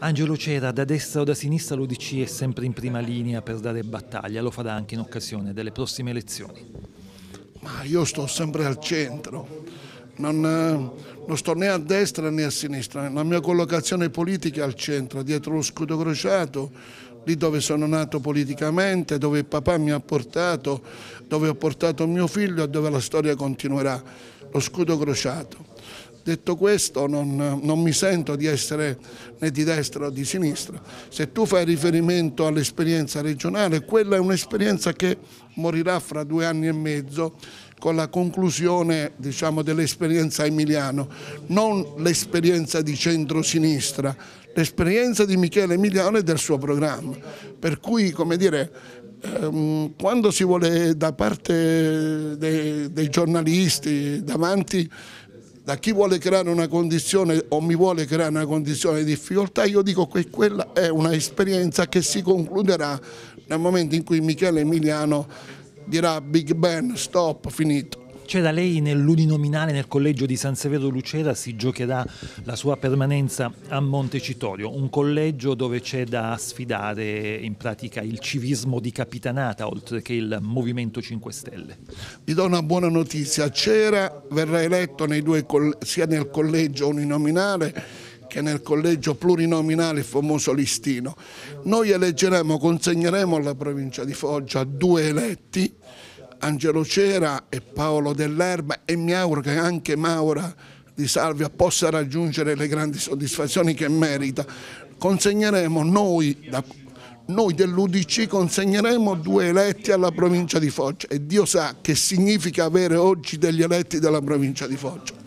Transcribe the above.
Angelo Cera, da destra o da sinistra l'UDC è sempre in prima linea per dare battaglia, lo farà anche in occasione delle prossime elezioni. Ma io sto sempre al centro, non, eh, non, sto né a destra né a sinistra, la mia collocazione politica è al centro, dietro lo scudo crociato, lì dove sono nato politicamente, dove papà mi ha portato, dove ho portato mio figlio e dove la storia continuerà, lo scudo crociato. Detto questo non, non mi sento di essere né di destra o di sinistra. Se tu fai riferimento all'esperienza regionale, quella è un'esperienza che morirà fra due anni e mezzo con la conclusione diciamo, dell'esperienza Emiliano, non l'esperienza di centrosinistra, l'esperienza di Michele Emiliano e del suo programma. Per cui, come dire, ehm, quando si vuole da parte dei, dei giornalisti davanti da chi vuole creare una condizione o mi vuole creare una condizione di difficoltà, io dico che quella è un'esperienza che si concluderà nel momento in cui Michele Emiliano dirà Big Ben, stop, finito. C'era lei nell'uninominale nel collegio di San Severo Lucera, si giocherà la sua permanenza a Montecitorio, un collegio dove c'è da sfidare in pratica il civismo di Capitanata oltre che il Movimento 5 Stelle. Vi do una buona notizia, Cera verrà eletto due, sia nel collegio uninominale che nel collegio plurinominale il famoso listino. Noi eleggeremo, consegneremo alla provincia di Foggia due eletti Angelo Cera e Paolo Dell'Erba e mi auguro che anche Maura di Salvia possa raggiungere le grandi soddisfazioni che merita. Consegneremo noi, noi dell'Udc consegneremo due eletti alla provincia di Foggia e Dio sa che significa avere oggi degli eletti della provincia di Foggia.